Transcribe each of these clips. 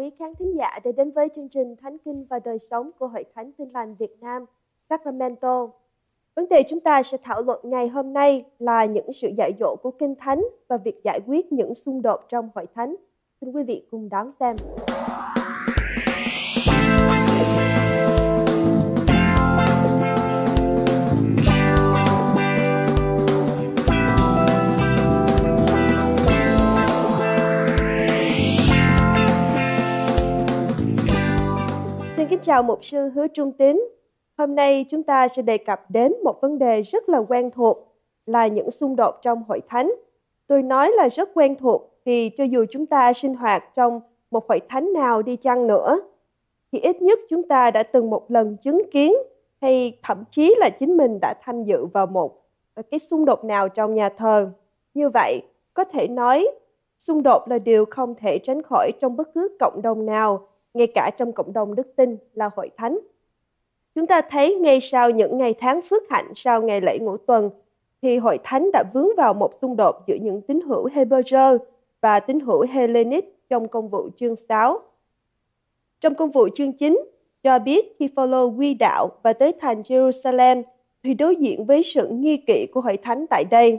quý khán thính giả đã đến với chương trình Thánh Kinh và Đời Sống của Hội Thánh Tin Lành Việt Nam, Sacramento. Vấn đề chúng ta sẽ thảo luận ngày hôm nay là những sự dạy dỗ của Kinh Thánh và việc giải quyết những xung đột trong Hội Thánh. Xin quý vị cùng đón xem. chào Mục sư Hứa Trung Tín. Hôm nay chúng ta sẽ đề cập đến một vấn đề rất là quen thuộc là những xung đột trong hội thánh. Tôi nói là rất quen thuộc thì cho dù chúng ta sinh hoạt trong một hội thánh nào đi chăng nữa thì ít nhất chúng ta đã từng một lần chứng kiến hay thậm chí là chính mình đã tham dự vào một cái xung đột nào trong nhà thờ. Như vậy, có thể nói xung đột là điều không thể tránh khỏi trong bất cứ cộng đồng nào ngay cả trong cộng đồng đức tin là hội thánh. Chúng ta thấy ngay sau những ngày tháng phước hạnh sau ngày lễ ngũ tuần, thì hội thánh đã vướng vào một xung đột giữa những tín hữu Hebrew và tín hữu Hellenic trong công vụ chương 6. Trong công vụ chương 9, cho biết khi Phaolô quy đạo và tới thành Jerusalem thì đối diện với sự nghi kỵ của hội thánh tại đây.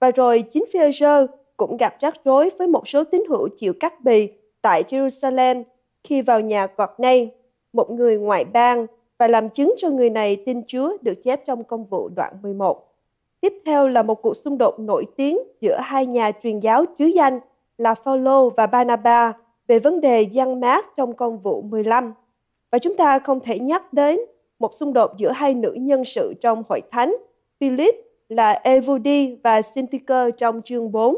Và rồi chính Phaolô cũng gặp rắc rối với một số tín hữu chịu cắt bì tại Jerusalem khi vào nhà quạt nay, một người ngoại bang và làm chứng cho người này tin Chúa được chép trong công vụ đoạn 11. Tiếp theo là một cuộc xung đột nổi tiếng giữa hai nhà truyền giáo chứa danh là Phaolô và banaba về vấn đề gian mát trong công vụ 15. Và chúng ta không thể nhắc đến một xung đột giữa hai nữ nhân sự trong hội thánh, Philip là evudi và Syntyche trong chương 4.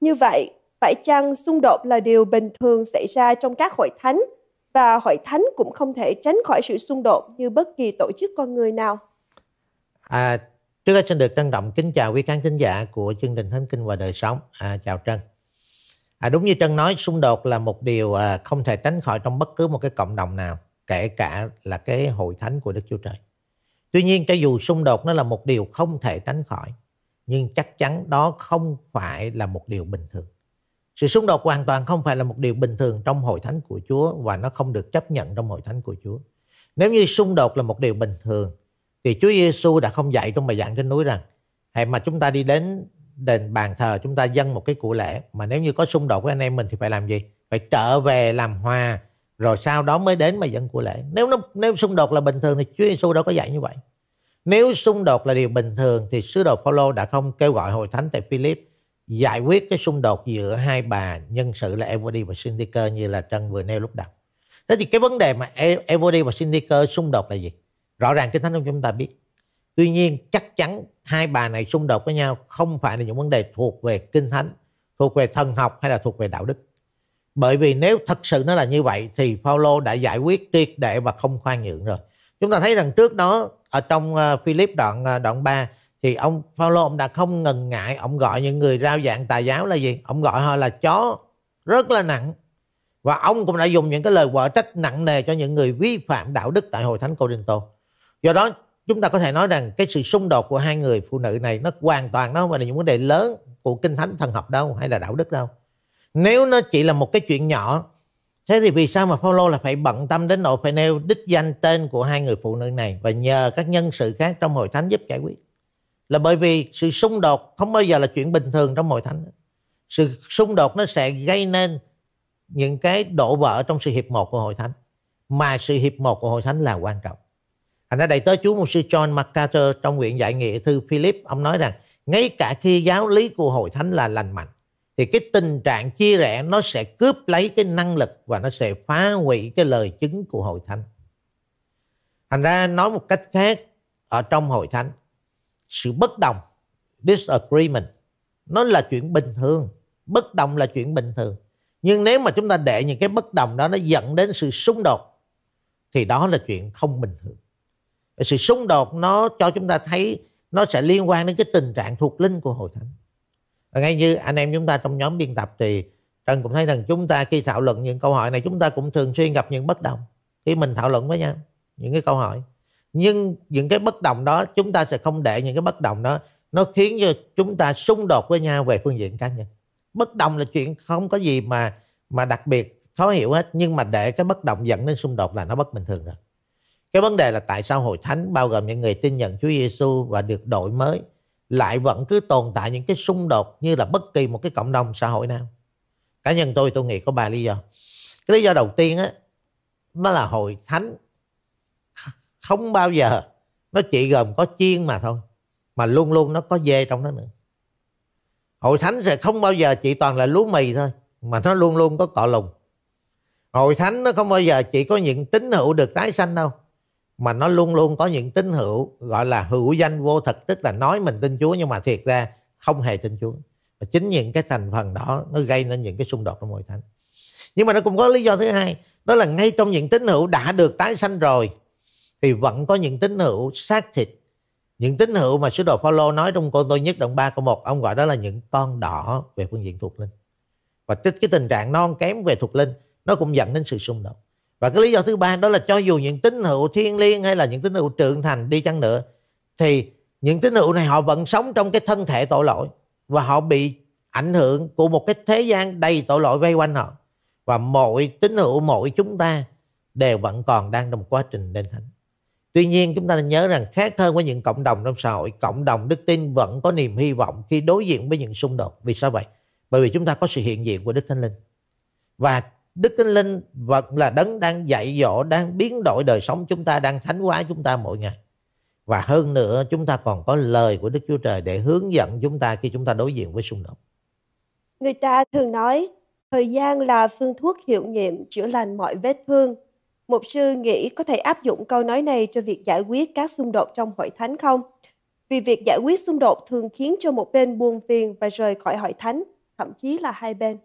Như vậy, phải chăng xung đột là điều bình thường xảy ra trong các hội thánh và hội thánh cũng không thể tránh khỏi sự xung đột như bất kỳ tổ chức con người nào? À, trước hết xin được trân trọng kính chào quý khán thính giả của chương trình Thánh Kinh và Đời Sống. À, chào Trân. À, đúng như Trân nói, xung đột là một điều à, không thể tránh khỏi trong bất cứ một cái cộng đồng nào, kể cả là cái hội thánh của Đức Chúa Trời. Tuy nhiên, cho dù xung đột nó là một điều không thể tránh khỏi, nhưng chắc chắn đó không phải là một điều bình thường. Sự xung đột hoàn toàn không phải là một điều bình thường trong hội thánh của Chúa và nó không được chấp nhận trong hội thánh của Chúa. Nếu như xung đột là một điều bình thường thì Chúa Giêsu đã không dạy trong bài giảng trên núi rằng hãy mà chúng ta đi đến đền bàn thờ chúng ta dâng một cái cụ lễ mà nếu như có xung đột với anh em mình thì phải làm gì? Phải trở về làm hòa rồi sau đó mới đến mà dân của lễ nếu nó nếu xung đột là bình thường thì Chúa Giêsu đâu có dạy như vậy nếu xung đột là điều bình thường thì sứ đồ Phaolô đã không kêu gọi hội thánh tại Philip giải quyết cái xung đột giữa hai bà nhân sự là Everdy và Cindy như là Trân vừa nêu lúc đầu. Thế thì cái vấn đề mà e-, Everdy và Cindy xung đột là gì? Rõ ràng Kinh Thánh cho chúng ta biết. Tuy nhiên chắc chắn hai bà này xung đột với nhau không phải là những vấn đề thuộc về Kinh Thánh, thuộc về thần học hay là thuộc về đạo đức. Bởi vì nếu thật sự nó là như vậy thì Paulo đã giải quyết triệt để và không khoan nhượng rồi. Chúng ta thấy rằng trước đó ở trong ờ, Philip đoạn ờ, đoạn 3 thì ông Phaolô ông đã không ngần ngại ông gọi những người rao giảng tà giáo là gì ông gọi họ là chó rất là nặng và ông cũng đã dùng những cái lời quở trách nặng nề cho những người vi phạm đạo đức tại hội thánh Cô Tô do đó chúng ta có thể nói rằng cái sự xung đột của hai người phụ nữ này nó hoàn toàn nó không phải là những vấn đề lớn của kinh thánh thần học đâu hay là đạo đức đâu nếu nó chỉ là một cái chuyện nhỏ thế thì vì sao mà Phaolô là phải bận tâm đến nỗi phải nêu đích danh tên của hai người phụ nữ này và nhờ các nhân sự khác trong hội thánh giúp giải quyết là bởi vì sự xung đột không bao giờ là chuyện bình thường trong hội thánh sự xung đột nó sẽ gây nên những cái đổ vỡ trong sự hiệp một của hội thánh mà sự hiệp một của hội thánh là quan trọng thành ra đầy tới chú mục sư John MacArthur trong quyển giải nghĩa thư Philip ông nói rằng ngay cả khi giáo lý của hội thánh là lành mạnh thì cái tình trạng chia rẽ nó sẽ cướp lấy cái năng lực và nó sẽ phá hủy cái lời chứng của hội thánh thành ra nói một cách khác ở trong hội thánh sự bất đồng disagreement nó là chuyện bình thường bất đồng là chuyện bình thường nhưng nếu mà chúng ta để những cái bất đồng đó nó dẫn đến sự xung đột thì đó là chuyện không bình thường sự xung đột nó cho chúng ta thấy nó sẽ liên quan đến cái tình trạng thuộc linh của hội thánh và ngay như anh em chúng ta trong nhóm biên tập thì trần cũng thấy rằng chúng ta khi thảo luận những câu hỏi này chúng ta cũng thường xuyên gặp những bất đồng khi mình thảo luận với nhau những cái câu hỏi nhưng những cái bất đồng đó chúng ta sẽ không để những cái bất đồng đó nó khiến cho chúng ta xung đột với nhau về phương diện cá nhân bất đồng là chuyện không có gì mà mà đặc biệt khó hiểu hết nhưng mà để cái bất đồng dẫn đến xung đột là nó bất bình thường rồi cái vấn đề là tại sao hội thánh bao gồm những người tin nhận Chúa Giêsu và được đổi mới lại vẫn cứ tồn tại những cái xung đột như là bất kỳ một cái cộng đồng xã hội nào cá nhân tôi tôi nghĩ có ba lý do cái lý do đầu tiên á nó là hội thánh không bao giờ nó chỉ gồm có chiên mà thôi mà luôn luôn nó có dê trong đó nữa hội thánh sẽ không bao giờ chỉ toàn là lúa mì thôi mà nó luôn luôn có cọ lùng hội thánh nó không bao giờ chỉ có những tín hữu được tái sanh đâu mà nó luôn luôn có những tín hữu gọi là hữu danh vô thật, tức là nói mình tin Chúa nhưng mà thiệt ra không hề tin Chúa và chính những cái thành phần đó nó gây nên những cái xung đột trong hội thánh nhưng mà nó cũng có lý do thứ hai đó là ngay trong những tín hữu đã được tái sanh rồi thì vẫn có những tín hữu xác thịt những tín hữu mà sứ đồ Phaolô nói trong cô tôi nhất động 3 câu 1 ông gọi đó là những con đỏ về phương diện thuộc linh và tích cái tình trạng non kém về thuộc linh nó cũng dẫn đến sự xung đột và cái lý do thứ ba đó là cho dù những tín hữu thiên liêng hay là những tín hữu trưởng thành đi chăng nữa thì những tín hữu này họ vẫn sống trong cái thân thể tội lỗi và họ bị ảnh hưởng của một cái thế gian đầy tội lỗi vây quanh họ và mọi tín hữu mọi chúng ta đều vẫn còn đang trong một quá trình đền thánh Tuy nhiên chúng ta nên nhớ rằng khác hơn với những cộng đồng trong xã hội, cộng đồng đức tin vẫn có niềm hy vọng khi đối diện với những xung đột. Vì sao vậy? Bởi vì chúng ta có sự hiện diện của Đức Thánh Linh. Và Đức Thánh Linh vẫn là đấng đang dạy dỗ, đang biến đổi đời sống chúng ta, đang thánh hóa chúng ta mỗi ngày. Và hơn nữa chúng ta còn có lời của Đức Chúa Trời để hướng dẫn chúng ta khi chúng ta đối diện với xung đột. Người ta thường nói thời gian là phương thuốc hiệu nghiệm chữa lành mọi vết thương. Một sư nghĩ có thể áp dụng câu nói này cho việc giải quyết các xung đột trong hội thánh không? Vì việc giải quyết xung đột thường khiến cho một bên buồn phiền và rời khỏi hội thánh, thậm chí là hai bên.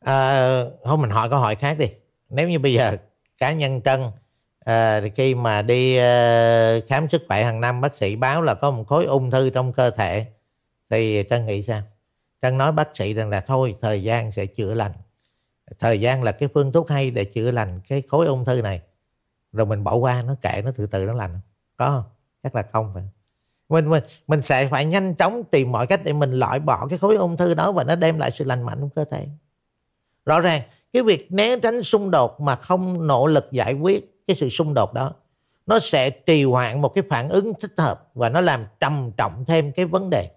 À, không mình hỏi câu hỏi khác đi. Nếu như bây giờ cá nhân Trân à, khi mà đi à, khám sức khỏe hàng năm bác sĩ báo là có một khối ung thư trong cơ thể thì Trân nghĩ sao? Trân nói bác sĩ rằng là thôi thời gian sẽ chữa lành thời gian là cái phương thuốc hay để chữa lành cái khối ung thư này rồi mình bỏ qua nó kệ nó từ từ nó lành có không chắc là không phải mình mình mình sẽ phải nhanh chóng tìm mọi cách để mình loại bỏ cái khối ung thư đó và nó đem lại sự lành mạnh trong cơ thể rõ ràng cái việc né tránh xung đột mà không nỗ lực giải quyết cái sự xung đột đó nó sẽ trì hoãn một cái phản ứng thích hợp và nó làm trầm trọng thêm cái vấn đề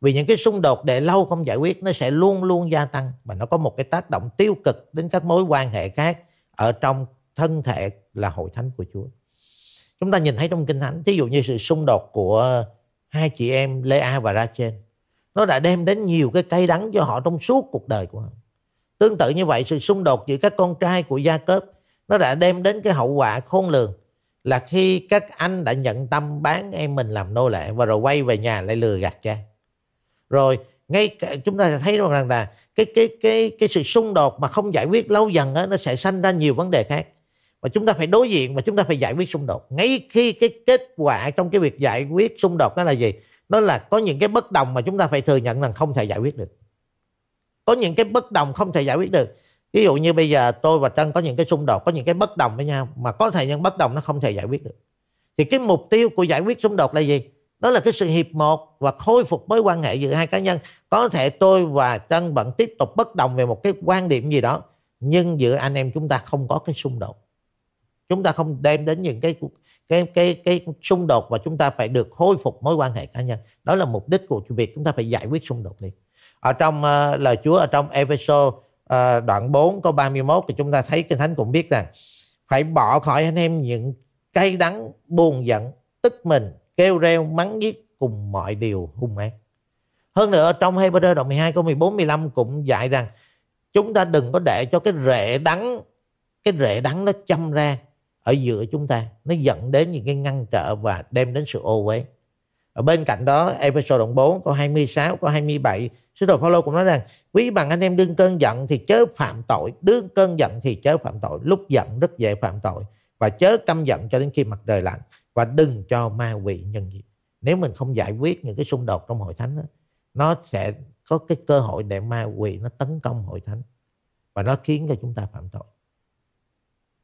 vì những cái xung đột để lâu không giải quyết nó sẽ luôn luôn gia tăng và nó có một cái tác động tiêu cực đến các mối quan hệ khác ở trong thân thể là hội thánh của Chúa. Chúng ta nhìn thấy trong kinh thánh, thí dụ như sự xung đột của hai chị em Lea và Rachel, nó đã đem đến nhiều cái cay đắng cho họ trong suốt cuộc đời của họ. Tương tự như vậy, sự xung đột giữa các con trai của Gia Cớp nó đã đem đến cái hậu quả khôn lường là khi các anh đã nhận tâm bán em mình làm nô lệ và rồi quay về nhà lại lừa gạt cha rồi ngay cả chúng ta thấy rằng là cái cái cái cái sự xung đột mà không giải quyết lâu dần đó, nó sẽ sanh ra nhiều vấn đề khác và chúng ta phải đối diện và chúng ta phải giải quyết xung đột ngay khi cái kết quả trong cái việc giải quyết xung đột đó là gì đó là có những cái bất đồng mà chúng ta phải thừa nhận là không thể giải quyết được có những cái bất đồng không thể giải quyết được ví dụ như bây giờ tôi và trân có những cái xung đột có những cái bất đồng với nhau mà có thể những bất đồng nó không thể giải quyết được thì cái mục tiêu của giải quyết xung đột là gì đó là cái sự hiệp một và khôi phục mối quan hệ giữa hai cá nhân có thể tôi và trân vẫn tiếp tục bất đồng về một cái quan điểm gì đó nhưng giữa anh em chúng ta không có cái xung đột chúng ta không đem đến những cái cái cái cái xung đột và chúng ta phải được khôi phục mối quan hệ cá nhân đó là mục đích của việc chúng ta phải giải quyết xung đột đi ở trong uh, lời Chúa ở trong Ephesos uh, ờ, đoạn 4 câu 31 thì chúng ta thấy kinh thánh cũng biết rằng phải bỏ khỏi anh em những cay đắng buồn giận tức mình kêu reo mắng giết cùng mọi điều hung ác. Hơn nữa trong Hebrew đoạn 12 câu 14 15 cũng dạy rằng chúng ta đừng có để cho cái rễ đắng cái rễ đắng nó châm ra ở giữa chúng ta nó dẫn đến những cái ngăn trở và đem đến sự ô uế. Ở bên cạnh đó episode đoạn 4 câu 26 câu 27 sứ đồ Phaolô cũng nói rằng quý bằng anh em đương cơn giận thì chớ phạm tội, đương cơn giận thì chớ phạm tội, lúc giận rất dễ phạm tội và chớ căm giận cho đến khi mặt trời lạnh và đừng cho ma quỷ nhân dịp nếu mình không giải quyết những cái xung đột trong hội thánh đó, nó sẽ có cái cơ hội để ma quỷ nó tấn công hội thánh và nó khiến cho chúng ta phạm tội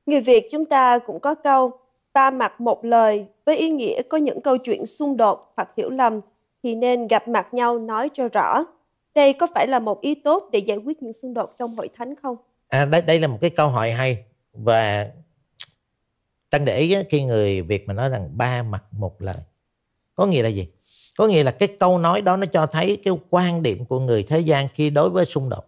người việt chúng ta cũng có câu ba mặt một lời với ý nghĩa có những câu chuyện xung đột hoặc hiểu lầm thì nên gặp mặt nhau nói cho rõ đây có phải là một ý tốt để giải quyết những xung đột trong hội thánh không à, đây đây là một cái câu hỏi hay và Tăng để ý khi người Việt mà nói rằng ba mặt một lời. Có nghĩa là gì? Có nghĩa là cái câu nói đó nó cho thấy cái quan điểm của người thế gian khi đối với xung đột.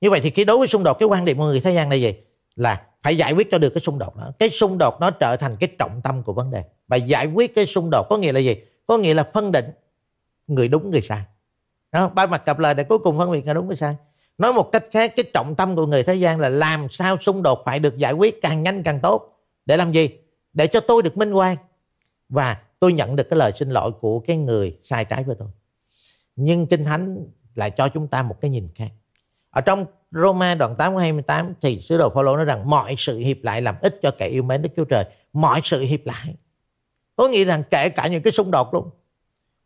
Như vậy thì khi đối với xung đột cái quan điểm của người thế gian là gì? Là phải giải quyết cho được cái xung đột đó. Cái xung đột nó trở thành cái trọng tâm của vấn đề. Và giải quyết cái xung đột có nghĩa là gì? Có nghĩa là phân định người đúng người sai. Đó, ba mặt cặp lời để cuối cùng phân biệt người đúng người sai. Nói một cách khác cái trọng tâm của người thế gian là làm sao xung đột phải được giải quyết càng nhanh càng tốt để làm gì để cho tôi được minh quan và tôi nhận được cái lời xin lỗi của cái người sai trái với tôi nhưng kinh thánh lại cho chúng ta một cái nhìn khác ở trong Roma đoạn 8 28 thì sứ đồ Phaolô nói rằng mọi sự hiệp lại làm ích cho kẻ yêu mến Đức Chúa Trời. Mọi sự hiệp lại. Có nghĩa rằng kể cả những cái xung đột luôn.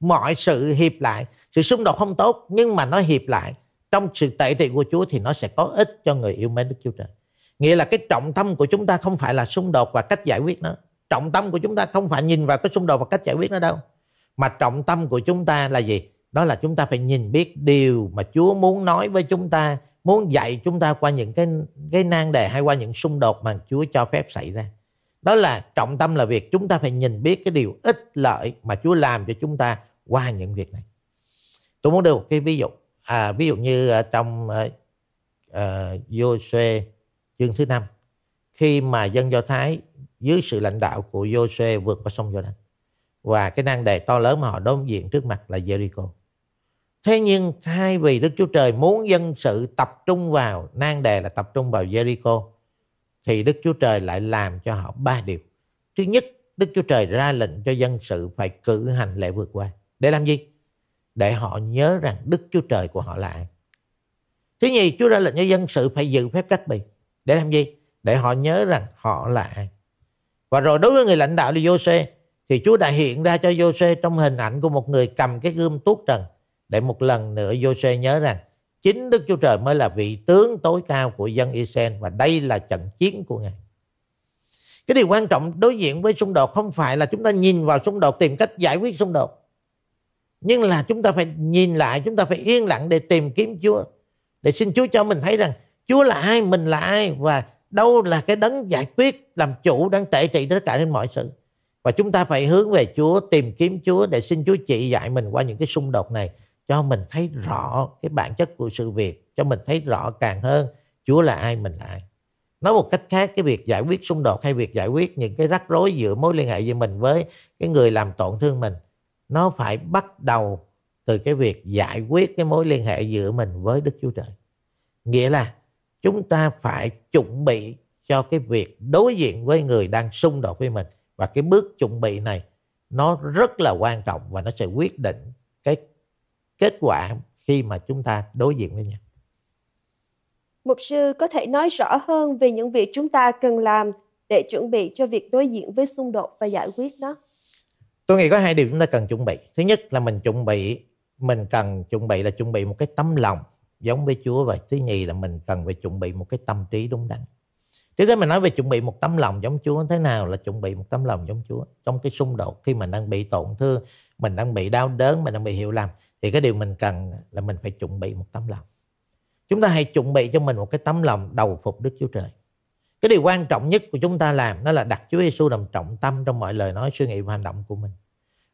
Mọi sự hiệp lại. Sự xung đột không tốt nhưng mà nó hiệp lại. Trong sự tệ trị của Chúa thì nó sẽ có ích cho người yêu mến Đức Chúa Trời nghĩa là cái trọng tâm của chúng ta không phải là xung đột và cách giải quyết nó trọng tâm của chúng ta không phải nhìn vào cái xung đột và cách giải quyết nó đâu mà trọng tâm của chúng ta là gì đó là chúng ta phải nhìn biết điều mà Chúa muốn nói với chúng ta muốn dạy chúng ta qua những cái cái nan đề hay qua những xung đột mà Chúa cho phép xảy ra đó là trọng tâm là việc chúng ta phải nhìn biết cái điều ích lợi mà Chúa làm cho chúng ta qua những việc này tôi muốn đưa một cái ví dụ à, ví dụ như trong uh, uh, Joshua chương thứ năm khi mà dân Do Thái dưới sự lãnh đạo của Jose vượt qua sông Jordan và cái nan đề to lớn mà họ đối diện trước mặt là Jericho. Thế nhưng thay vì Đức Chúa Trời muốn dân sự tập trung vào nan đề là tập trung vào Jericho thì Đức Chúa Trời lại làm cho họ ba điều. Thứ nhất, Đức Chúa Trời ra lệnh cho dân sự phải cử hành lễ vượt qua. Để làm gì? Để họ nhớ rằng Đức Chúa Trời của họ là ai. Thứ nhì, Chúa ra lệnh cho dân sự phải giữ phép cách biệt. Để làm gì? Để họ nhớ rằng họ là ai. Và rồi đối với người lãnh đạo là giô thì Chúa đã hiện ra cho giô trong hình ảnh của một người cầm cái gươm tuốt trần để một lần nữa giô nhớ rằng chính Đức Chúa Trời mới là vị tướng tối cao của dân Israel và đây là trận chiến của Ngài. Cái điều quan trọng đối diện với xung đột không phải là chúng ta nhìn vào xung đột tìm cách giải quyết xung đột. Nhưng là chúng ta phải nhìn lại, chúng ta phải yên lặng để tìm kiếm Chúa. Để xin Chúa cho mình thấy rằng Chúa là ai, mình là ai và đâu là cái đấng giải quyết làm chủ đang tệ trị tất cả đến mọi sự. Và chúng ta phải hướng về Chúa, tìm kiếm Chúa để xin Chúa chỉ dạy mình qua những cái xung đột này cho mình thấy rõ cái bản chất của sự việc, cho mình thấy rõ càng hơn Chúa là ai, mình là ai. Nói một cách khác, cái việc giải quyết xung đột hay việc giải quyết những cái rắc rối giữa mối liên hệ giữa mình với cái người làm tổn thương mình, nó phải bắt đầu từ cái việc giải quyết cái mối liên hệ giữa mình với Đức Chúa Trời. Nghĩa là chúng ta phải chuẩn bị cho cái việc đối diện với người đang xung đột với mình và cái bước chuẩn bị này nó rất là quan trọng và nó sẽ quyết định cái kết quả khi mà chúng ta đối diện với nhau. Mục sư có thể nói rõ hơn về những việc chúng ta cần làm để chuẩn bị cho việc đối diện với xung đột và giải quyết nó Tôi nghĩ có hai điều chúng ta cần chuẩn bị. Thứ nhất là mình chuẩn bị, mình cần chuẩn bị là chuẩn bị một cái tấm lòng giống với Chúa và thứ nhì là mình cần phải chuẩn bị một cái tâm trí đúng đắn trước hết mình nói về chuẩn bị một tấm lòng giống Chúa thế nào là chuẩn bị một tấm lòng giống Chúa trong cái xung đột khi mình đang bị tổn thương mình đang bị đau đớn mình đang bị hiểu lầm thì cái điều mình cần là mình phải chuẩn bị một tấm lòng chúng ta hãy chuẩn bị cho mình một cái tấm lòng đầu phục Đức Chúa Trời cái điều quan trọng nhất của chúng ta làm đó là đặt Chúa Giêsu làm trọng tâm trong mọi lời nói suy nghĩ và hành động của mình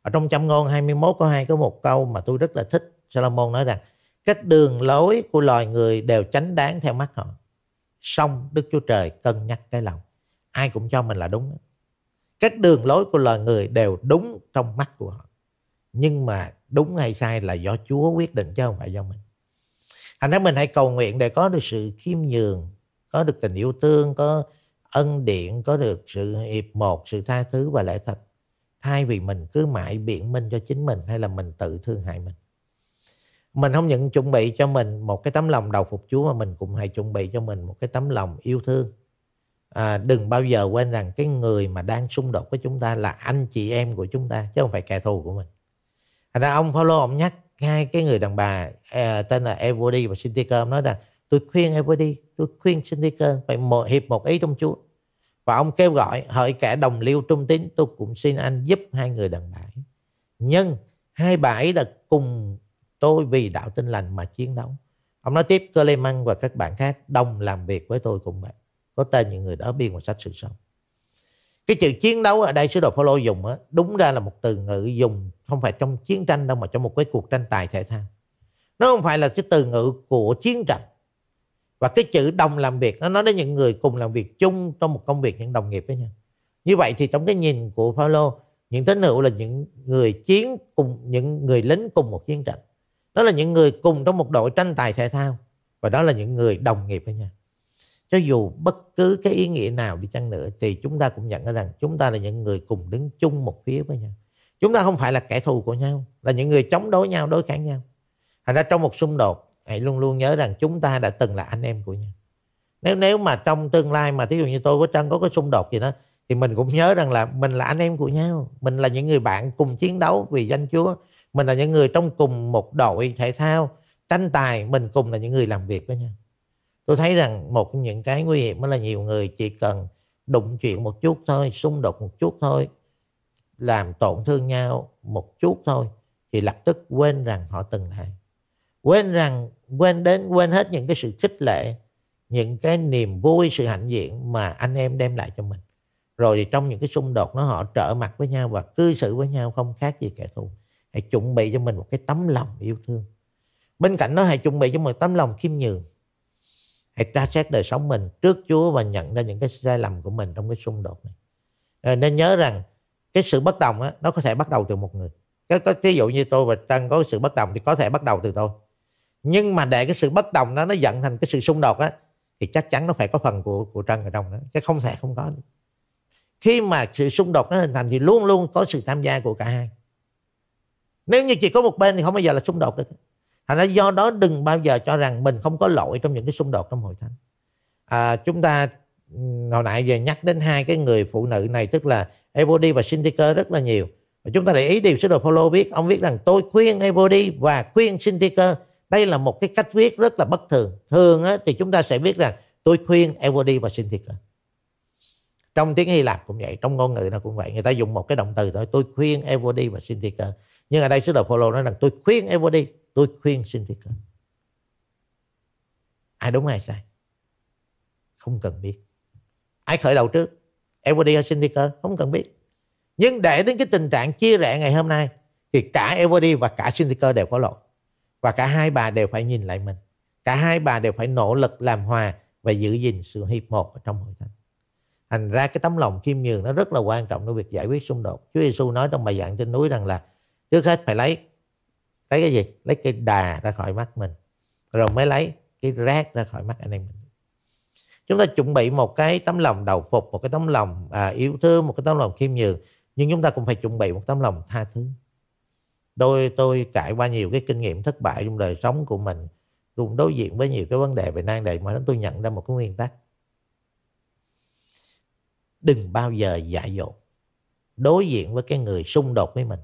ở trong châm ngôn 21 có hai có một câu mà tôi rất là thích Salomon nói rằng các đường lối của loài người đều chánh đáng theo mắt họ song đức chúa trời cân nhắc cái lòng ai cũng cho mình là đúng các đường lối của loài người đều đúng trong mắt của họ nhưng mà đúng hay sai là do chúa quyết định chứ không phải do mình thành ra mình hãy cầu nguyện để có được sự khiêm nhường có được tình yêu thương có ân điện có được sự hiệp một sự tha thứ và lễ thật thay vì mình cứ mãi biện minh cho chính mình hay là mình tự thương hại mình mình không nhận chuẩn bị cho mình một cái tấm lòng đầu phục Chúa mà mình cũng hãy chuẩn bị cho mình một cái tấm lòng yêu thương à, đừng bao giờ quên rằng cái người mà đang xung đột với chúng ta là anh chị em của chúng ta chứ không phải kẻ thù của mình thành ra ông Paulo ông nhắc hai cái người đàn bà à, tên là Evody và Cynthia ông nói rằng tôi khuyên Evody tôi khuyên Cynthia phải một, hiệp một ý trong Chúa và ông kêu gọi hỡi kẻ đồng liêu trung tín tôi cũng xin anh giúp hai người đàn bà ấy. nhưng hai bà ấy đã cùng Tôi vì đạo tin lành mà chiến đấu. Ông nói tiếp, Cơ Lê và các bạn khác đồng làm việc với tôi cũng vậy. Có tên những người đó biên một sách sự sống. Cái chữ chiến đấu ở đây sứ đồ Phaolô dùng á, đúng ra là một từ ngữ dùng không phải trong chiến tranh đâu mà trong một cái cuộc tranh tài thể thao. Nó không phải là cái từ ngữ của chiến trận. Và cái chữ đồng làm việc nó nói đến những người cùng làm việc chung trong một công việc những đồng nghiệp với nhau. Như vậy thì trong cái nhìn của Phaolô, những tín hữu là những người chiến cùng những người lính cùng một chiến trận đó là những người cùng trong một đội tranh tài thể thao và đó là những người đồng nghiệp với nhau cho dù bất cứ cái ý nghĩa nào đi chăng nữa thì chúng ta cũng nhận ra rằng chúng ta là những người cùng đứng chung một phía với nhau chúng ta không phải là kẻ thù của nhau là những người chống đối nhau đối kháng nhau thành ra trong một xung đột hãy luôn luôn nhớ rằng chúng ta đã từng là anh em của nhau nếu nếu mà trong tương lai mà thí dụ như tôi với trân có cái xung đột gì đó thì mình cũng nhớ rằng là mình là anh em của nhau mình là những người bạn cùng chiến đấu vì danh chúa mình là những người trong cùng một đội thể thao tranh tài mình cùng là những người làm việc với nhau tôi thấy rằng một những cái nguy hiểm mới là nhiều người chỉ cần đụng chuyện một chút thôi xung đột một chút thôi làm tổn thương nhau một chút thôi thì lập tức quên rằng họ từng thầy quên rằng quên đến quên hết những cái sự khích lệ những cái niềm vui sự hạnh diện mà anh em đem lại cho mình rồi thì trong những cái xung đột nó họ trợ mặt với nhau và cư xử với nhau không khác gì kẻ thù hãy chuẩn bị cho mình một cái tấm lòng yêu thương bên cạnh đó hãy chuẩn bị cho mình tấm lòng khiêm nhường hãy tra xét đời sống mình trước Chúa và nhận ra những cái sai lầm của mình trong cái xung đột này ờ, nên nhớ rằng cái sự bất đồng á, nó có thể bắt đầu từ một người cái, cái ví dụ như tôi và Trang có sự bất đồng thì có thể bắt đầu từ tôi nhưng mà để cái sự bất đồng đó nó dẫn thành cái sự xung đột á thì chắc chắn nó phải có phần của của Trân ở trong đó cái không thể không có khi mà sự xung đột nó hình thành thì luôn luôn có sự tham gia của cả hai nếu như chỉ có một bên thì không bao giờ là xung đột được thành ra do đó đừng bao giờ cho rằng mình không có lỗi trong những cái xung đột trong hội thánh à, chúng ta hồi nãy về nhắc đến hai cái người phụ nữ này tức là Evody và Syntyche rất là nhiều và chúng ta để ý điều sứ đồ Paulo viết, ông viết rằng tôi khuyên Evody và khuyên Syntyche đây là một cái cách viết rất là bất thường thường á, thì chúng ta sẽ viết rằng tôi khuyên Evody và Syntyche trong tiếng Hy Lạp cũng vậy trong ngôn ngữ nó cũng vậy người ta dùng một cái động từ thôi tôi khuyên Evody và Syntyche nhưng ở đây sứ đồ Phaolô nói rằng tôi khuyên em tôi khuyên xin thiết cơ ai đúng ai sai không cần biết ai khởi đầu trước em hay xin thiết cơ không cần biết nhưng để đến cái tình trạng chia rẽ ngày hôm nay thì cả Everdy và cả Syndicate đều có lỗi. Và cả hai bà đều phải nhìn lại mình. Cả hai bà đều phải nỗ lực làm hòa và giữ gìn sự hiệp một ở trong hội thánh. Thành ra cái tấm lòng khiêm nhường nó rất là quan trọng trong việc giải quyết xung đột. Chúa Giêsu nói trong bài giảng trên núi rằng là trước hết phải lấy lấy cái gì lấy cái đà ra khỏi mắt mình rồi mới lấy cái rác ra khỏi mắt anh em mình chúng ta chuẩn bị một cái tấm lòng đầu phục một cái tấm lòng à, yêu thương một cái tấm lòng khiêm nhường nhưng chúng ta cũng phải chuẩn bị một tấm lòng tha thứ tôi tôi trải qua nhiều cái kinh nghiệm thất bại trong đời sống của mình cũng đối diện với nhiều cái vấn đề về nan đề mà đến tôi nhận ra một cái nguyên tắc đừng bao giờ dại dột đối diện với cái người xung đột với mình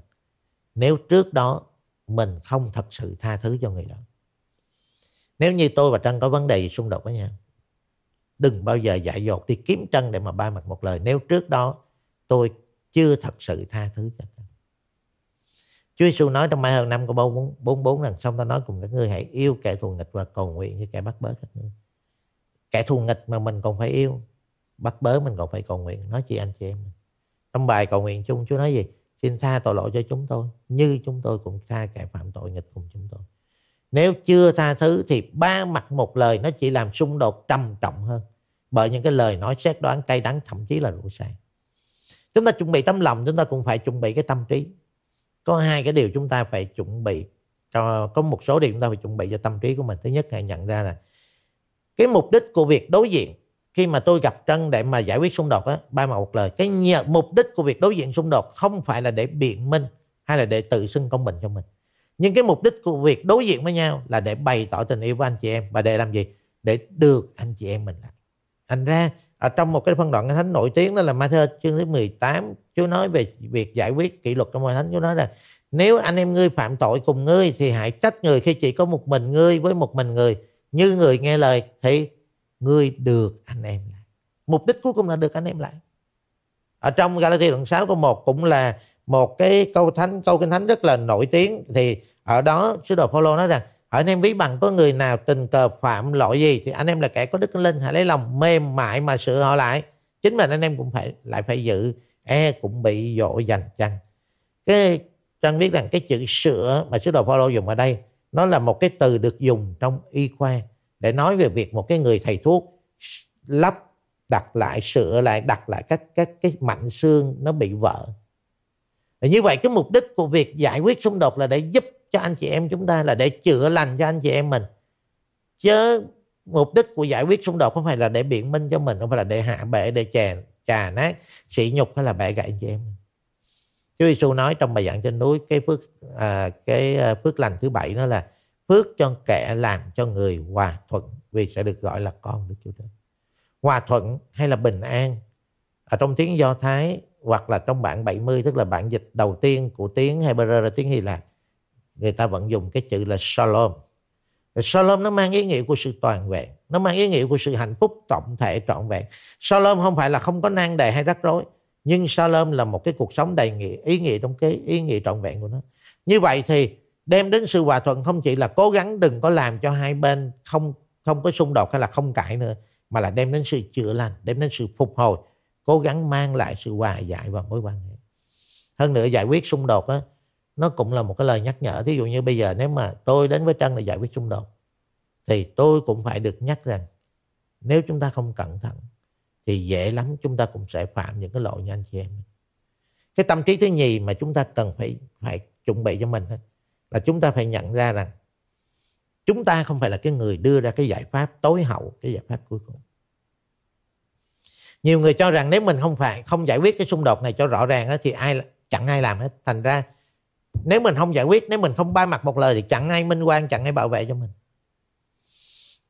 nếu trước đó mình không thật sự tha thứ cho người đó nếu như tôi và trân có vấn đề gì xung đột với nhau đừng bao giờ dại dột đi kiếm trân để mà ba mặt một lời nếu trước đó tôi chưa thật sự tha thứ cho trân Chúa Giêsu nói trong Mai hơn năm câu 44 rằng xong ta nói cùng các ngươi hãy yêu kẻ thù nghịch và cầu nguyện như kẻ bắt bớ các ngươi. Kẻ thù nghịch mà mình còn phải yêu, bắt bớ mình còn phải cầu nguyện, nói chị anh chị em. Trong bài cầu nguyện chung Chúa nói gì? xin tha tội lỗi cho chúng tôi như chúng tôi cũng tha kẻ phạm tội nghịch cùng chúng tôi nếu chưa tha thứ thì ba mặt một lời nó chỉ làm xung đột trầm trọng hơn bởi những cái lời nói xét đoán cay đắng thậm chí là rủa sàng chúng ta chuẩn bị tấm lòng chúng ta cũng phải chuẩn bị cái tâm trí có hai cái điều chúng ta phải chuẩn bị cho có một số điều chúng ta phải chuẩn bị cho tâm trí của mình thứ nhất hãy nhận ra là cái mục đích của việc đối diện khi mà tôi gặp trân để mà giải quyết xung đột á ba mà một lời cái nhờ, mục đích của việc đối diện xung đột không phải là để biện minh hay là để tự xưng công bình cho mình nhưng cái mục đích của việc đối diện với nhau là để bày tỏ tình yêu của anh chị em và để làm gì để được anh chị em mình lại thành ra ở à, trong một cái phân đoạn thánh nổi tiếng đó là ma-thơ chương thứ 18 Chúa nói về việc giải quyết kỷ luật trong hội thánh Chúa nói là nếu anh em ngươi phạm tội cùng ngươi thì hãy trách người khi chỉ có một mình ngươi với một mình người như người nghe lời thì ngươi được anh em lại mục đích cuối cùng là được anh em lại ở trong Galatia đoạn 6 câu 1 cũng là một cái câu thánh câu kinh thánh rất là nổi tiếng thì ở đó sứ đồ Phaolô nói rằng hỏi anh em ví bằng có người nào tình cờ phạm lỗi gì thì anh em là kẻ có đức linh hãy lấy lòng mềm mại mà sửa họ lại chính mình anh em cũng phải lại phải giữ e cũng bị dỗ dành chăng cái trang biết rằng cái chữ sửa mà sứ đồ Phaolô dùng ở đây nó là một cái từ được dùng trong y khoa để nói về việc một cái người thầy thuốc lắp đặt lại sửa lại đặt lại các các cái mạnh xương nó bị vỡ và như vậy cái mục đích của việc giải quyết xung đột là để giúp cho anh chị em chúng ta là để chữa lành cho anh chị em mình chứ mục đích của giải quyết xung đột không phải là để biện minh cho mình không phải là để hạ bệ để chè chà nát sỉ nhục hay là bẻ gãy anh chị em Chúa Giêsu nói trong bài giảng trên núi cái phước à, cái à, phước lành thứ bảy đó là phước cho kẻ làm cho người hòa thuận vì sẽ được gọi là con Đức Chúa Trời. Hòa thuận hay là bình an ở trong tiếng Do Thái hoặc là trong bản 70 tức là bản dịch đầu tiên của tiếng Hebrew là tiếng Hy Lạp người ta vẫn dùng cái chữ là Shalom. Shalom nó mang ý nghĩa của sự toàn vẹn, nó mang ý nghĩa của sự hạnh phúc tổng thể trọn vẹn. Shalom không phải là không có nan đề hay rắc rối, nhưng Shalom là một cái cuộc sống đầy nghĩa, ý nghĩa trong cái ý nghĩa trọn vẹn của nó. Như vậy thì đem đến sự hòa thuận không chỉ là cố gắng đừng có làm cho hai bên không không có xung đột hay là không cãi nữa mà là đem đến sự chữa lành đem đến sự phục hồi cố gắng mang lại sự hòa giải và mối quan hệ hơn nữa giải quyết xung đột á nó cũng là một cái lời nhắc nhở thí dụ như bây giờ nếu mà tôi đến với trân để giải quyết xung đột thì tôi cũng phải được nhắc rằng nếu chúng ta không cẩn thận thì dễ lắm chúng ta cũng sẽ phạm những cái lỗi như anh chị em cái tâm trí thứ nhì mà chúng ta cần phải phải chuẩn bị cho mình là chúng ta phải nhận ra rằng chúng ta không phải là cái người đưa ra cái giải pháp tối hậu, cái giải pháp cuối cùng. Nhiều người cho rằng nếu mình không phải không giải quyết cái xung đột này cho rõ ràng thì ai chẳng ai làm hết. Thành ra nếu mình không giải quyết, nếu mình không ba mặt một lời thì chẳng ai minh quan, chẳng ai bảo vệ cho mình.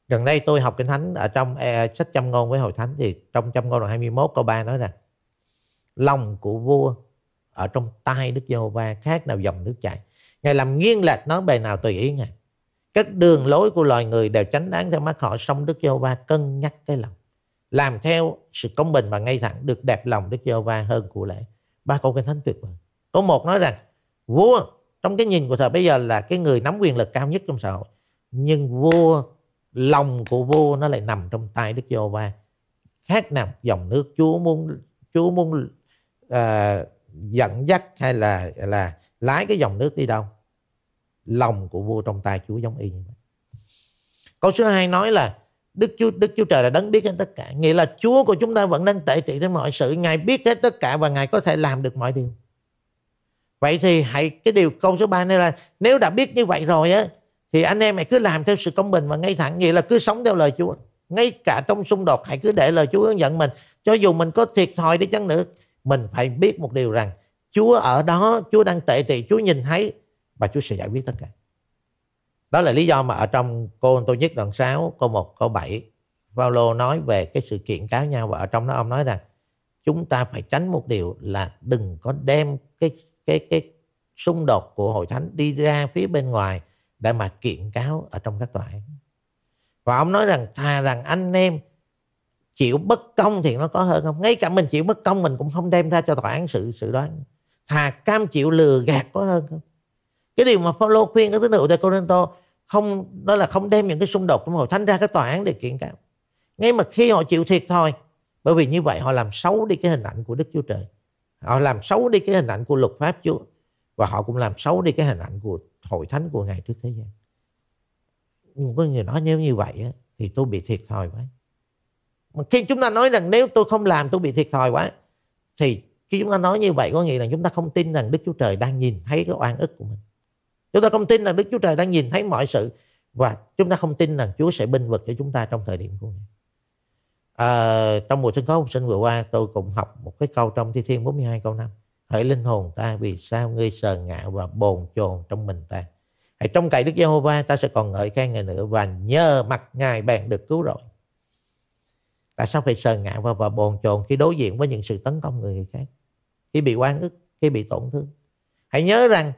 Gần đây tôi học kinh thánh ở trong eh, sách châm ngôn với hội thánh thì trong châm ngôn đoạn 21 câu 3 nói rằng lòng của vua ở trong tay Đức Giê-hô-va khác nào dòng nước chảy. Ngài làm nghiêng lệch nói bài nào tùy ý Ngài. Các đường lối của loài người đều tránh đáng theo mắt họ song Đức giêsu va cân nhắc cái lòng. Làm theo sự công bình và ngay thẳng được đẹp lòng Đức giêsu va hơn của lễ. Ba câu kinh thánh tuyệt vời. Câu một nói rằng vua trong cái nhìn của thời bây giờ là cái người nắm quyền lực cao nhất trong xã hội. Nhưng vua lòng của vua nó lại nằm trong tay Đức giêsu va Khác nào dòng nước Chúa muốn Chúa muốn uh, dẫn dắt hay là là lái cái dòng nước đi đâu lòng của vua trong tay Chúa giống y như vậy câu số 2 nói là Đức Chúa Đức Chúa Trời đã đấng biết hết tất cả nghĩa là Chúa của chúng ta vẫn đang tệ trị đến mọi sự ngài biết hết tất cả và ngài có thể làm được mọi điều vậy thì hãy cái điều câu số 3 này là nếu đã biết như vậy rồi á thì anh em hãy cứ làm theo sự công bình và ngay thẳng nghĩa là cứ sống theo lời Chúa ngay cả trong xung đột hãy cứ để lời Chúa hướng dẫn mình cho dù mình có thiệt thòi đi chăng nữa mình phải biết một điều rằng Chúa ở đó, Chúa đang tệ tị, Chúa nhìn thấy và Chúa sẽ giải quyết tất cả. Đó là lý do mà ở trong cô tôi nhất đoạn 6, câu 1, câu 7, Paulo nói về cái sự kiện cáo nhau và ở trong đó ông nói rằng chúng ta phải tránh một điều là đừng có đem cái cái cái xung đột của hội thánh đi ra phía bên ngoài để mà kiện cáo ở trong các tòa án. Và ông nói rằng thà rằng anh em chịu bất công thì nó có hơn không? Ngay cả mình chịu bất công mình cũng không đem ra cho tòa án sự sự đoán thà cam chịu lừa gạt có hơn không cái điều mà Paulo khuyên các tín hữu tại Corinto không đó là không đem những cái xung đột của hội thánh ra cái tòa án để kiện cáo ngay mà khi họ chịu thiệt thôi, bởi vì như vậy họ làm xấu đi cái hình ảnh của Đức Chúa Trời họ làm xấu đi cái hình ảnh của luật pháp Chúa và họ cũng làm xấu đi cái hình ảnh của hội thánh của ngài trước thế gian nhưng có người nói nếu như vậy thì tôi bị thiệt thòi quá mà khi chúng ta nói rằng nếu tôi không làm tôi bị thiệt thòi quá thì khi chúng ta nói như vậy có nghĩa là chúng ta không tin rằng đức chúa trời đang nhìn thấy cái oan ức của mình chúng ta không tin rằng đức chúa trời đang nhìn thấy mọi sự và chúng ta không tin rằng chúa sẽ binh vực cho chúng ta trong thời điểm của mình à, trong mùa sân khấu sinh vừa qua tôi cũng học một cái câu trong thi thiên 42 câu 5 hỡi linh hồn ta vì sao ngươi sờ ngạo và bồn chồn trong mình ta hãy trong cậy đức giê-hô-va ta sẽ còn ngợi khen ngày nữa và nhờ mặt ngài bạn được cứu rồi tại sao phải sờ ngạo và, và bồn chồn khi đối diện với những sự tấn công người khác khi bị oan ức khi bị tổn thương hãy nhớ rằng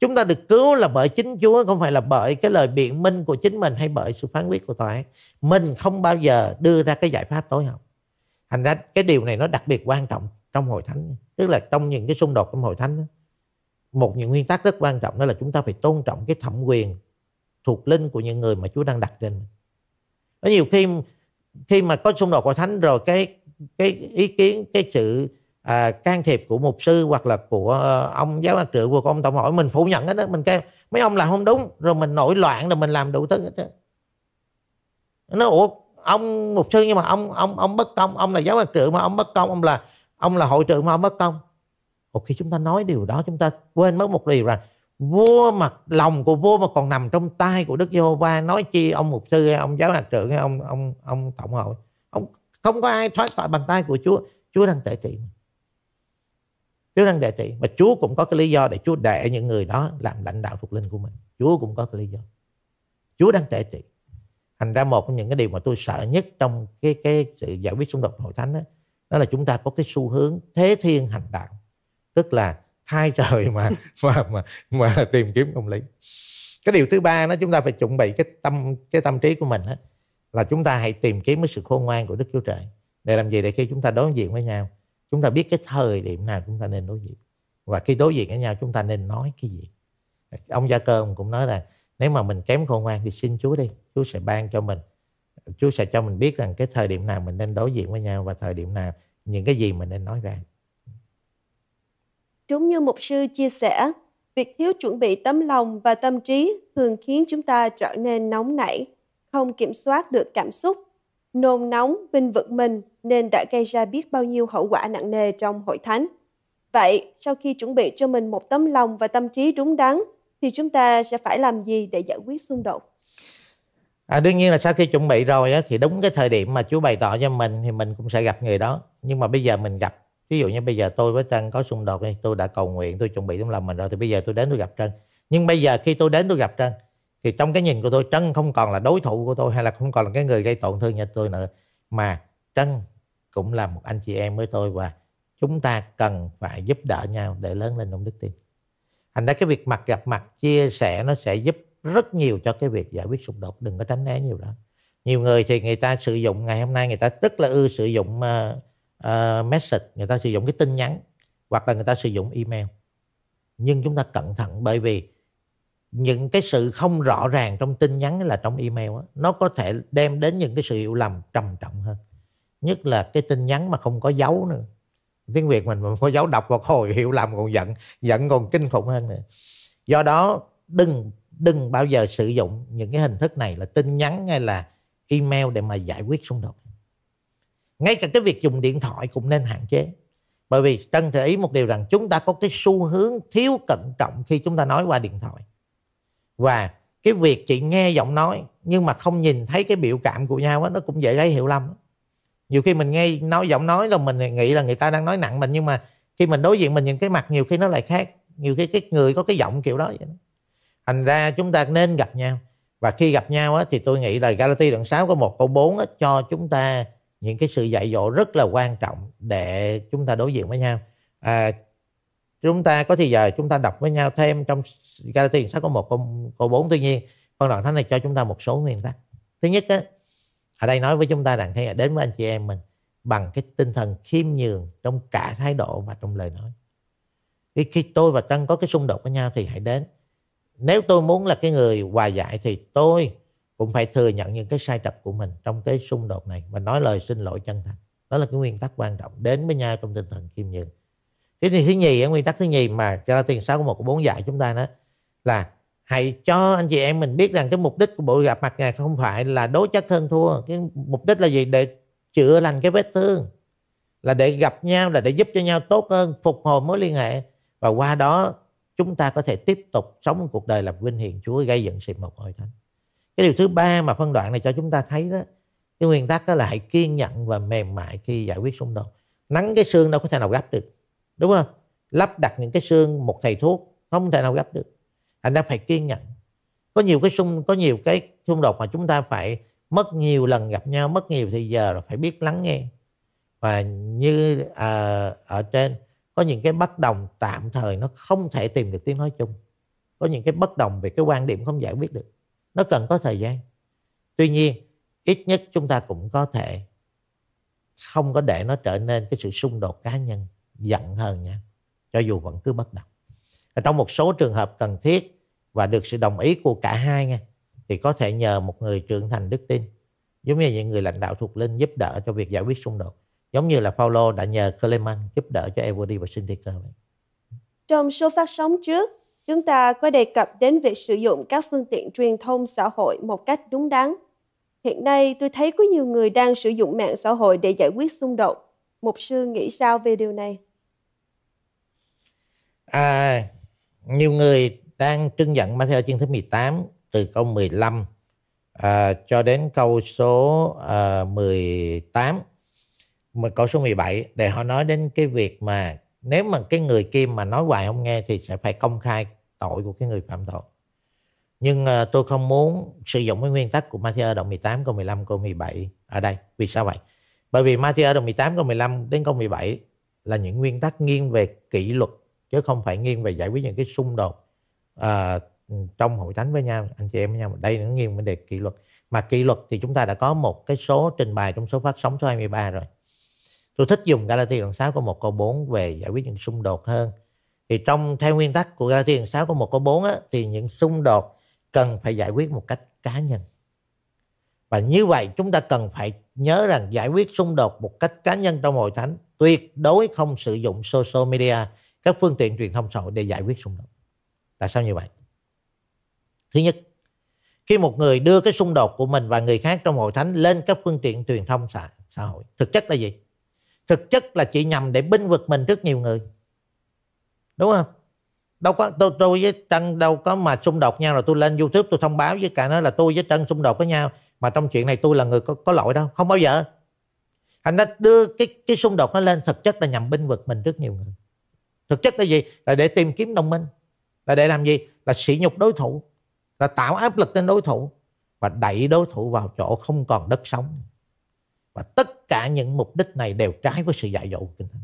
chúng ta được cứu là bởi chính Chúa không phải là bởi cái lời biện minh của chính mình hay bởi sự phán quyết của tòa án mình không bao giờ đưa ra cái giải pháp tối hậu thành ra cái điều này nó đặc biệt quan trọng trong hội thánh tức là trong những cái xung đột trong hội thánh một những nguyên tắc rất quan trọng đó là chúng ta phải tôn trọng cái thẩm quyền thuộc linh của những người mà Chúa đang đặt trên mình. Có nhiều khi khi mà có xung đột hội thánh rồi cái cái ý kiến cái sự à, can thiệp của mục sư hoặc là của ờ, ông giáo hạt trưởng của ông tổng hội mình phủ nhận hết đó mình kêu mấy ông là không đúng rồi mình nổi loạn rồi mình làm đủ thứ hết đó nó ủa ông mục sư nhưng mà ông ông ông bất công ông là giáo hạt trưởng mà ông bất công ông là ông là hội trưởng mà ông bất công một khi chúng ta nói điều đó chúng ta quên mất một điều rằng vua mặt lòng của vua mà còn nằm trong tay của Đức Giê-hô-va nói chi ông mục sư hay ông giáo hạt trưởng hay ông ông ông tổng hội ông không có ai thoát khỏi bàn tay của Chúa Chúa đang tệ trị mình Đức Năng Đệ Tỵ mà Chúa cũng có cái lý do để Chúa để những người đó làm lãnh đạo thuộc linh của mình. Chúa cũng có cái lý do. Chúa đang tệ trị. Thành ra một trong những cái điều mà tôi sợ nhất trong cái cái sự giải quyết xung đột hội thánh đó, đó là chúng ta có cái xu hướng thế thiên hành đạo, tức là thay trời mà mà mà, mà tìm kiếm công lý. Cái điều thứ ba đó chúng ta phải chuẩn bị cái tâm cái tâm trí của mình đó, là chúng ta hãy tìm kiếm cái sự khôn ngoan của Đức Chúa Trời để làm gì để khi chúng ta đối diện với nhau chúng ta biết cái thời điểm nào chúng ta nên đối diện và khi đối diện với nhau chúng ta nên nói cái gì ông gia cơ cũng nói là nếu mà mình kém khôn ngoan thì xin Chúa đi Chúa sẽ ban cho mình Chúa sẽ cho mình biết rằng cái thời điểm nào mình nên đối diện với nhau và thời điểm nào những cái gì mình nên nói ra đúng như mục sư chia sẻ việc thiếu chuẩn bị tấm lòng và tâm trí thường khiến chúng ta trở nên nóng nảy không kiểm soát được cảm xúc nôn nóng, binh vực mình nên đã gây ra biết bao nhiêu hậu quả nặng nề trong hội thánh. Vậy, sau khi chuẩn bị cho mình một tấm lòng và tâm trí đúng đắn, thì chúng ta sẽ phải làm gì để giải quyết xung đột? À, đương nhiên là sau khi chuẩn bị rồi á, thì đúng cái thời điểm mà Chúa bày tỏ cho mình thì mình cũng sẽ gặp người đó. Nhưng mà bây giờ mình gặp, ví dụ như bây giờ tôi với Trân có xung đột, tôi đã cầu nguyện, tôi chuẩn bị tấm lòng mình rồi, thì bây giờ tôi đến tôi gặp Trân. Nhưng bây giờ khi tôi đến tôi gặp Trân, thì trong cái nhìn của tôi trân không còn là đối thủ của tôi hay là không còn là cái người gây tổn thương cho tôi nữa mà trân cũng là một anh chị em với tôi và chúng ta cần phải giúp đỡ nhau để lớn lên trong đức tin thành ra cái việc mặt gặp mặt chia sẻ nó sẽ giúp rất nhiều cho cái việc giải quyết xung đột đừng có tránh né nhiều đó nhiều người thì người ta sử dụng ngày hôm nay người ta rất là ưa sử dụng uh, uh, message người ta sử dụng cái tin nhắn hoặc là người ta sử dụng email nhưng chúng ta cẩn thận bởi vì những cái sự không rõ ràng trong tin nhắn là trong email đó, nó có thể đem đến những cái sự hiểu lầm trầm trọng hơn nhất là cái tin nhắn mà không có dấu nữa tiếng việt mình mà không có dấu đọc một hồi hiểu lầm còn giận giận còn kinh khủng hơn nữa do đó đừng đừng bao giờ sử dụng những cái hình thức này là tin nhắn hay là email để mà giải quyết xung đột ngay cả cái việc dùng điện thoại cũng nên hạn chế bởi vì cần thể ý một điều rằng chúng ta có cái xu hướng thiếu cẩn trọng khi chúng ta nói qua điện thoại và cái việc chị nghe giọng nói nhưng mà không nhìn thấy cái biểu cảm của nhau đó, nó cũng dễ gây hiểu lầm nhiều khi mình nghe nói giọng nói là mình nghĩ là người ta đang nói nặng mình nhưng mà khi mình đối diện mình những cái mặt nhiều khi nó lại khác nhiều khi cái người có cái giọng kiểu đó vậy thành ra chúng ta nên gặp nhau và khi gặp nhau á, thì tôi nghĩ là Galati đoạn 6 có một câu 4 á, cho chúng ta những cái sự dạy dỗ rất là quan trọng để chúng ta đối diện với nhau à, chúng ta có thì giờ chúng ta đọc với nhau thêm trong Galati sách có một câu câu bốn tuy nhiên con đoạn thánh này cho chúng ta một số nguyên tắc thứ nhất á, ở đây nói với chúng ta rằng hay là đến với anh chị em mình bằng cái tinh thần khiêm nhường trong cả thái độ và trong lời nói khi, khi tôi và trăng có cái xung đột với nhau thì hãy đến nếu tôi muốn là cái người hòa giải thì tôi cũng phải thừa nhận những cái sai trật của mình trong cái xung đột này và nói lời xin lỗi chân thành đó là cái nguyên tắc quan trọng đến với nhau trong tinh thần khiêm nhường cái thì thứ nhì cái nguyên tắc thứ nhì mà cho ra tiền Galatin của một của bốn dạy chúng ta đó là hãy cho anh chị em mình biết rằng cái mục đích của buổi gặp mặt ngày không phải là đối chất thân thua cái mục đích là gì để chữa lành cái vết thương là để gặp nhau là để giúp cho nhau tốt hơn phục hồi mối liên hệ và qua đó chúng ta có thể tiếp tục sống cuộc đời làm vinh hiển Chúa gây dựng sự một hội thánh cái điều thứ ba mà phân đoạn này cho chúng ta thấy đó cái nguyên tắc đó là hãy kiên nhẫn và mềm mại khi giải quyết xung đột nắng cái xương đâu có thể nào gấp được đúng không lắp đặt những cái xương một thầy thuốc không thể nào gấp được anh đã phải kiên nhẫn có nhiều cái xung có nhiều cái xung đột mà chúng ta phải mất nhiều lần gặp nhau mất nhiều thì giờ rồi phải biết lắng nghe và như à, ở trên có những cái bất đồng tạm thời nó không thể tìm được tiếng nói chung có những cái bất đồng về cái quan điểm không giải quyết được nó cần có thời gian tuy nhiên ít nhất chúng ta cũng có thể không có để nó trở nên cái sự xung đột cá nhân giận hơn nha cho dù vẫn cứ bất đồng trong một số trường hợp cần thiết và được sự đồng ý của cả hai nha thì có thể nhờ một người trưởng thành đức tin giống như những người lãnh đạo thuộc linh giúp đỡ cho việc giải quyết xung đột giống như là Paulo đã nhờ Clement giúp đỡ cho Evody và Syntyche trong số phát sóng trước chúng ta có đề cập đến việc sử dụng các phương tiện truyền thông xã hội một cách đúng đắn hiện nay tôi thấy có nhiều người đang sử dụng mạng xã hội để giải quyết xung đột mục sư nghĩ sao về điều này à, nhiều người đang trưng dẫn Matthew chương thứ 18 từ câu 15 à, cho đến câu số à, 18 mà câu số 17 để họ nói đến cái việc mà nếu mà cái người kia mà nói hoài không nghe thì sẽ phải công khai tội của cái người phạm tội. Nhưng à, tôi không muốn sử dụng cái nguyên tắc của Matthew đoạn 18 câu 15 câu 17 ở đây. Vì sao vậy? Bởi vì Matthew đoạn 18 câu 15 đến câu 17 là những nguyên tắc nghiêng về kỷ luật chứ không phải nghiêng về giải quyết những cái xung đột à, trong hội thánh với nhau anh chị em với nhau đây nó nghiêng vấn đề kỷ luật mà kỷ luật thì chúng ta đã có một cái số trình bày trong số phát sóng số 23 rồi tôi thích dùng Galatia đoạn 6 có một câu 4 về giải quyết những xung đột hơn thì trong theo nguyên tắc của Galatia đoạn 6 có một câu 4 á, thì những xung đột cần phải giải quyết một cách cá nhân và như vậy chúng ta cần phải nhớ rằng giải quyết xung đột một cách cá nhân trong hội thánh tuyệt đối không sử dụng social media các phương tiện truyền thông xã hội để giải quyết xung đột tại sao như vậy thứ nhất khi một người đưa cái xung đột của mình và người khác trong hội thánh lên các phương tiện truyền thông xã, xã hội thực chất là gì thực chất là chỉ nhằm để binh vực mình trước nhiều người đúng không đâu có tôi tôi với trân đâu có mà xung đột nhau rồi tôi lên youtube tôi thông báo với cả nó là tôi với trân xung đột với nhau mà trong chuyện này tôi là người có, có lỗi đâu không bao giờ anh đã đưa cái cái xung đột nó lên thực chất là nhằm binh vực mình trước nhiều người thực chất là gì là để tìm kiếm đồng minh là để làm gì là sỉ nhục đối thủ là tạo áp lực lên đối thủ và đẩy đối thủ vào chỗ không còn đất sống và tất cả những mục đích này đều trái với sự dạy dỗ của kinh thánh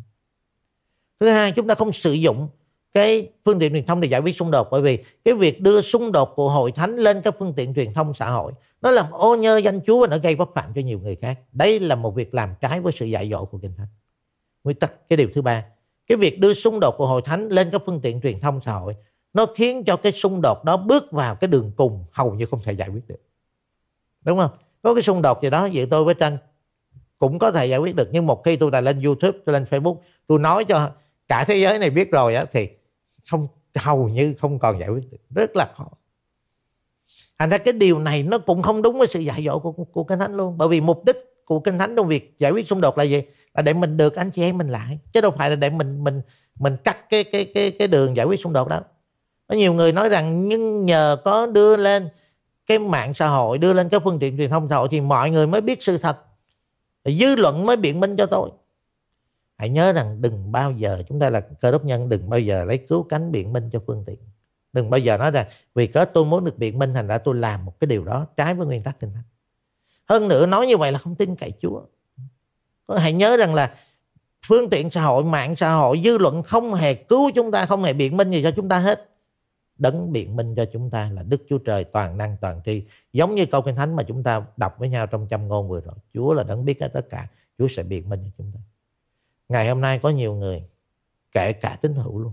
thứ hai chúng ta không sử dụng cái phương tiện truyền thông để giải quyết xung đột bởi vì cái việc đưa xung đột của hội thánh lên các phương tiện truyền thông xã hội nó làm ô nhơ danh chúa và nó gây bất phạm cho nhiều người khác đấy là một việc làm trái với sự dạy dỗ của kinh thánh nguyên tắc cái điều thứ ba cái việc đưa xung đột của hội thánh lên các phương tiện truyền thông xã hội nó khiến cho cái xung đột đó bước vào cái đường cùng hầu như không thể giải quyết được đúng không có cái xung đột gì đó vậy tôi với trang cũng có thể giải quyết được nhưng một khi tôi đã lên youtube tôi lên facebook tôi nói cho cả thế giới này biết rồi á thì không hầu như không còn giải quyết được rất là khó thành ra cái điều này nó cũng không đúng với sự dạy dỗ của của kinh thánh luôn bởi vì mục đích của kinh thánh trong việc giải quyết xung đột là gì là để mình được anh chị em mình lại chứ đâu phải là để mình mình mình cắt cái cái cái cái đường giải quyết xung đột đó có nhiều người nói rằng nhưng nhờ có đưa lên cái mạng xã hội đưa lên cái phương tiện truyền thông xã hội thì mọi người mới biết sự thật dư luận mới biện minh cho tôi hãy nhớ rằng đừng bao giờ chúng ta là cơ đốc nhân đừng bao giờ lấy cứu cánh biện minh cho phương tiện đừng bao giờ nói rằng vì có tôi muốn được biện minh thành ra tôi làm một cái điều đó trái với nguyên tắc kinh thánh hơn nữa nói như vậy là không tin cậy chúa hãy nhớ rằng là phương tiện xã hội mạng xã hội dư luận không hề cứu chúng ta không hề biện minh gì cho chúng ta hết đấng biện minh cho chúng ta là đức chúa trời toàn năng toàn tri giống như câu kinh thánh mà chúng ta đọc với nhau trong trăm ngôn vừa rồi chúa là đấng biết hết tất cả chúa sẽ biện minh cho chúng ta ngày hôm nay có nhiều người kể cả tín hữu luôn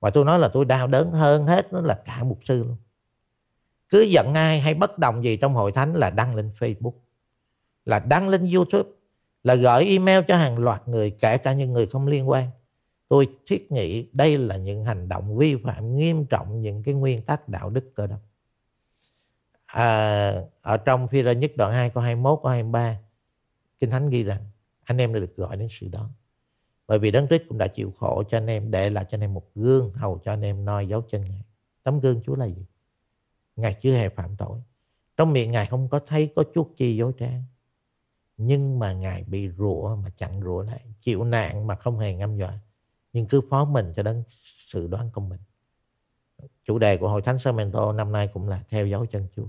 và tôi nói là tôi đau đớn hơn hết nó là cả mục sư luôn cứ giận ai hay bất đồng gì trong hội thánh là đăng lên facebook là đăng lên youtube là gửi email cho hàng loạt người kể cả những người không liên quan tôi thiết nghĩ đây là những hành động vi phạm nghiêm trọng những cái nguyên tắc đạo đức cơ đốc à, ở trong phi nhất đoạn 2 câu 21 câu 23 Kinh Thánh ghi rằng anh em đã được gọi đến sự đó bởi vì Đấng Christ cũng đã chịu khổ cho anh em để lại cho anh em một gương hầu cho anh em noi dấu chân Ngài tấm gương Chúa là gì Ngài chưa hề phạm tội trong miệng Ngài không có thấy có chút chi dối trang nhưng mà ngài bị rủa mà chặn rủa lại chịu nạn mà không hề ngâm dọa nhưng cứ phó mình cho đến sự đoán công mình chủ đề của hội thánh Sacramento năm nay cũng là theo dấu chân Chúa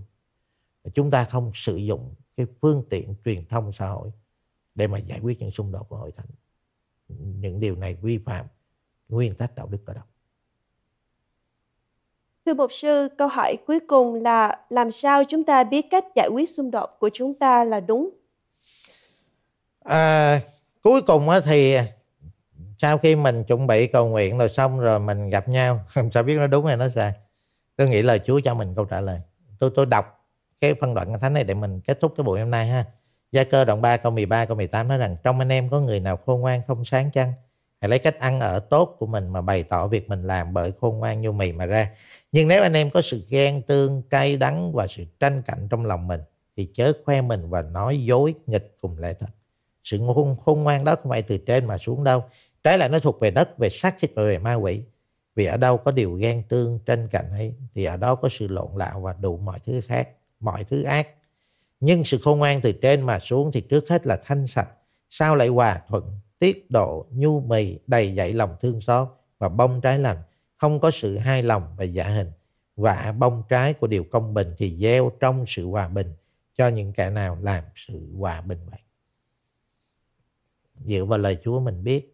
chúng ta không sử dụng cái phương tiện truyền thông xã hội để mà giải quyết những xung đột của hội thánh những điều này vi phạm nguyên tắc đạo đức cơ đốc Thưa Mục sư, câu hỏi cuối cùng là làm sao chúng ta biết cách giải quyết xung đột của chúng ta là đúng à, cuối cùng thì sau khi mình chuẩn bị cầu nguyện rồi xong rồi mình gặp nhau làm sao biết nó đúng hay nó sai tôi nghĩ lời Chúa cho mình câu trả lời tôi tôi đọc cái phân đoạn kinh thánh này để mình kết thúc cái buổi hôm nay ha Gia cơ đoạn 3 câu 13 câu 18 nói rằng trong anh em có người nào khôn ngoan không sáng chăng hãy lấy cách ăn ở tốt của mình mà bày tỏ việc mình làm bởi khôn ngoan như mì mà ra nhưng nếu anh em có sự ghen tương cay đắng và sự tranh cạnh trong lòng mình thì chớ khoe mình và nói dối nghịch cùng lẽ thật sự khôn, khôn ngoan đó không phải từ trên mà xuống đâu trái lại nó thuộc về đất về xác thịt và về ma quỷ vì ở đâu có điều ghen tương trên cạnh ấy thì ở đó có sự lộn lạo và đủ mọi thứ khác mọi thứ ác nhưng sự khôn ngoan từ trên mà xuống thì trước hết là thanh sạch sao lại hòa thuận tiết độ nhu mì đầy dậy lòng thương xót và bông trái lành không có sự hai lòng và giả hình và bông trái của điều công bình thì gieo trong sự hòa bình cho những kẻ nào làm sự hòa bình vậy dựa vào lời Chúa mình biết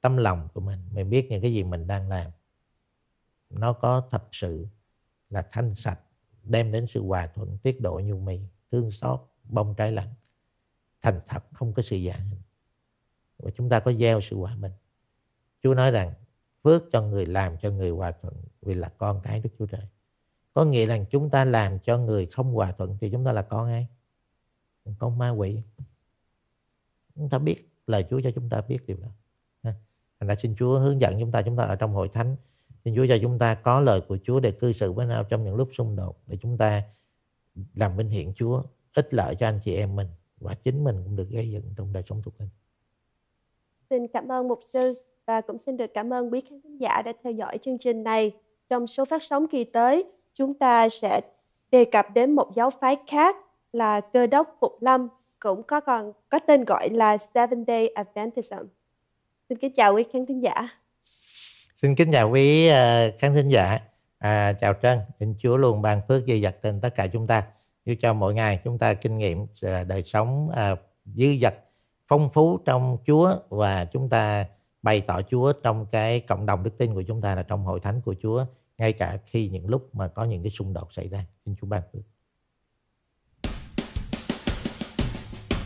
tâm lòng của mình mình biết những cái gì mình đang làm nó có thật sự là thanh sạch đem đến sự hòa thuận tiết độ nhu mì thương xót bông trái lạnh thành thật không có sự giả hình và chúng ta có gieo sự hòa bình Chúa nói rằng phước cho người làm cho người hòa thuận vì là con cái Đức Chúa Trời có nghĩa là chúng ta làm cho người không hòa thuận thì chúng ta là con ai con ma quỷ chúng ta biết lời Chúa cho chúng ta biết điều đó thành ra xin Chúa hướng dẫn chúng ta chúng ta ở trong hội thánh xin Chúa cho chúng ta có lời của Chúa để cư xử với nhau trong những lúc xung đột để chúng ta làm vinh hiển Chúa ích lợi cho anh chị em mình và chính mình cũng được gây dựng trong đời sống thuộc linh xin cảm ơn mục sư và cũng xin được cảm ơn quý khán giả đã theo dõi chương trình này trong số phát sóng kỳ tới chúng ta sẽ đề cập đến một giáo phái khác là cơ đốc phục lâm cũng có còn có tên gọi là Seven Day Adventism. Xin kính chào quý khán thính giả. Xin kính chào quý ờ, khán thính giả. À, chào Trân, xin Chúa luôn ban phước dư dật trên tất cả chúng ta. Giúp cho mỗi ngày chúng ta kinh nghiệm ờ, đời sống à, dư dật phong phú trong Chúa và chúng ta bày tỏ Chúa trong cái cộng đồng đức tin của chúng ta là trong hội thánh của Chúa ngay cả khi những lúc mà có những cái xung đột xảy ra. Xin Chúa ban phước.